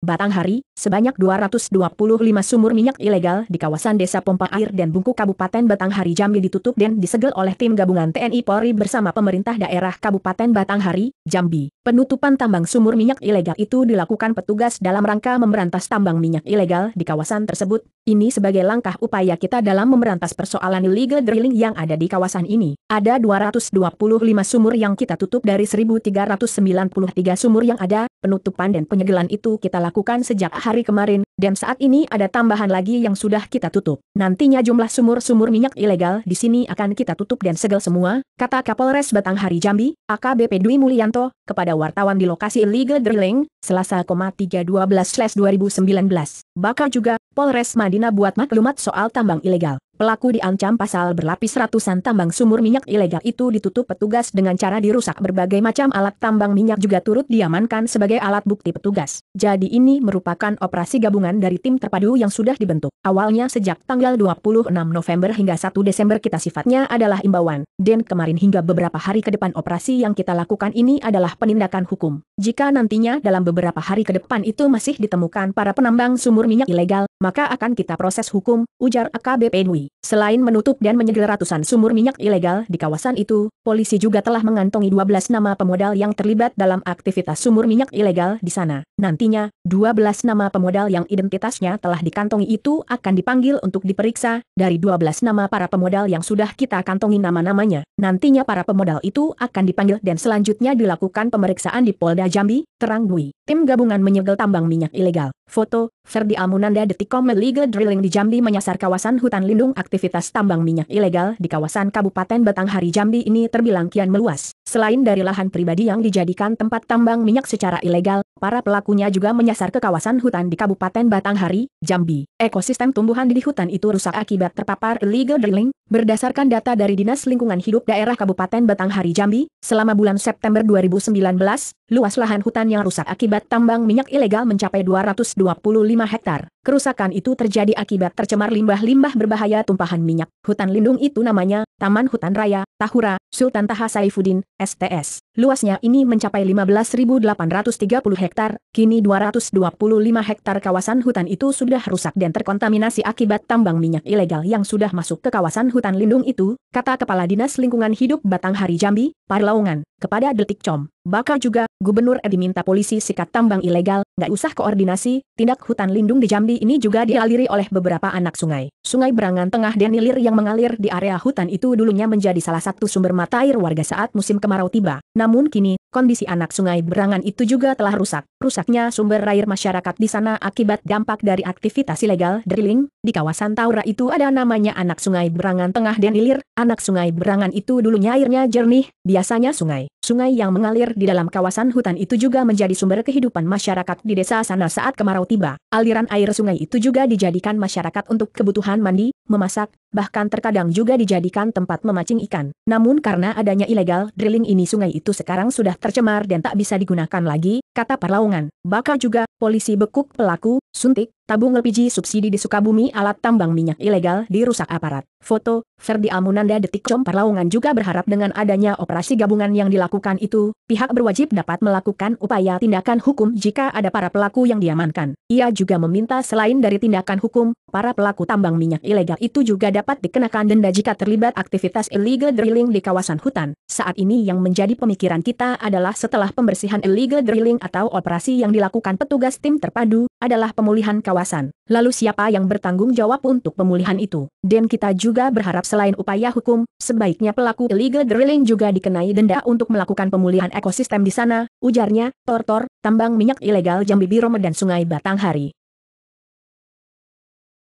Batang Hari, sebanyak 225 sumur minyak ilegal di kawasan desa pompa air dan bungku Kabupaten Batang Hari Jambi ditutup dan disegel oleh tim gabungan TNI Polri bersama pemerintah daerah Kabupaten Batang Hari, Jambi. Penutupan tambang sumur minyak ilegal itu dilakukan petugas dalam rangka memberantas tambang minyak ilegal di kawasan tersebut. Ini sebagai langkah upaya kita dalam memberantas persoalan illegal drilling yang ada di kawasan ini. Ada 225 sumur yang kita tutup dari 1393 sumur yang ada, penutupan dan penyegelan itu kita lakukan lakukan sejak hari kemarin, dan saat ini ada tambahan lagi yang sudah kita tutup. Nantinya jumlah sumur-sumur minyak ilegal di sini akan kita tutup dan segel semua, kata Kapolres Batanghari Jambi, AKBP Dwi Mulyanto, kepada wartawan di lokasi illegal drilling, Selasa 312-2019. Bakal juga, Polres Madinah buat maklumat soal tambang ilegal pelaku diancam pasal berlapis ratusan tambang sumur minyak ilegal itu ditutup petugas dengan cara dirusak berbagai macam alat tambang minyak juga turut diamankan sebagai alat bukti petugas. Jadi ini merupakan operasi gabungan dari tim terpadu yang sudah dibentuk. Awalnya sejak tanggal 26 November hingga 1 Desember kita sifatnya adalah imbauan, dan kemarin hingga beberapa hari ke depan operasi yang kita lakukan ini adalah penindakan hukum. Jika nantinya dalam beberapa hari ke depan itu masih ditemukan para penambang sumur minyak ilegal, maka akan kita proses hukum, ujar AKBP Nui. Selain menutup dan menyegel ratusan sumur minyak ilegal di kawasan itu, polisi juga telah mengantongi 12 nama pemodal yang terlibat dalam aktivitas sumur minyak ilegal di sana. Nantinya, 12 nama pemodal yang identitasnya telah dikantongi itu akan dipanggil untuk diperiksa, dari 12 nama para pemodal yang sudah kita kantongi nama-namanya. Nantinya para pemodal itu akan dipanggil dan selanjutnya dilakukan pemeriksaan di Polda Jambi, terang Dwi. Tim gabungan menyegel tambang minyak ilegal. Foto, Ferdi Amunanda Detikom Legal Drilling di Jambi menyasar kawasan hutan lindung aktivitas tambang minyak ilegal di kawasan Kabupaten Batanghari Jambi ini terbilang kian meluas. Selain dari lahan pribadi yang dijadikan tempat tambang minyak secara ilegal, para pelaku pelakunya juga menyasar ke kawasan hutan di Kabupaten Batanghari, Jambi. Ekosistem tumbuhan di hutan itu rusak akibat terpapar illegal drilling. Berdasarkan data dari Dinas Lingkungan Hidup Daerah Kabupaten Batanghari Jambi, selama bulan September 2019, luas lahan hutan yang rusak akibat tambang minyak ilegal mencapai 225 hektar. Kerusakan itu terjadi akibat tercemar limbah-limbah berbahaya tumpahan minyak. Hutan lindung itu namanya Taman Hutan Raya, Tahura, Sultan Taha Saifuddin, STS. Luasnya ini mencapai 15.830 hektar, kini 225 hektar kawasan hutan itu sudah rusak dan terkontaminasi akibat tambang minyak ilegal yang sudah masuk ke kawasan hutan lindung itu, kata Kepala Dinas Lingkungan Hidup Batanghari Jambi, Parlaungan. Kepada Detikcom, bakal juga, Gubernur Edi minta polisi sikat tambang ilegal, nggak usah koordinasi, tindak hutan lindung di Jambi ini juga dialiri oleh beberapa anak sungai. Sungai Berangan Tengah dan Ilir yang mengalir di area hutan itu dulunya menjadi salah satu sumber mata air warga saat musim kemarau tiba. Namun kini, kondisi anak sungai Berangan itu juga telah rusak. Rusaknya sumber air masyarakat di sana akibat dampak dari aktivitas ilegal drilling. Di kawasan Taura itu ada namanya anak sungai Berangan Tengah dan Ilir. Anak sungai Berangan itu dulunya airnya jernih, biasanya sungai sungai yang mengalir di dalam kawasan hutan itu juga menjadi sumber kehidupan masyarakat di desa sana saat kemarau tiba. Aliran air sungai itu juga dijadikan masyarakat untuk kebutuhan mandi, memasak, bahkan terkadang juga dijadikan tempat memancing ikan. Namun karena adanya ilegal drilling ini sungai itu sekarang sudah tercemar dan tak bisa digunakan lagi, kata Perlaungan. Bakal juga, polisi bekuk pelaku, suntik, tabung LPG subsidi di Sukabumi alat tambang minyak ilegal dirusak aparat. Foto, Ferdi Almunanda Detik Com Perlawangan juga berharap dengan adanya operasi gabungan yang dilakukan itu, pihak berwajib dapat melakukan upaya tindakan hukum jika ada para pelaku yang diamankan. Ia juga meminta selain dari tindakan hukum, para pelaku tambang minyak ilegal itu juga dapat dikenakan denda jika terlibat aktivitas illegal drilling di kawasan hutan. Saat ini yang menjadi pemikiran kita adalah setelah pembersihan illegal drilling atau operasi yang dilakukan petugas tim terpadu, adalah pemulihan kawasan kawasan. Lalu siapa yang bertanggung jawab untuk pemulihan itu? Dan kita juga berharap selain upaya hukum, sebaiknya pelaku illegal drilling juga dikenai denda untuk melakukan pemulihan ekosistem di sana, ujarnya, Tortor, tambang minyak ilegal Jambi Birome dan Sungai Batanghari.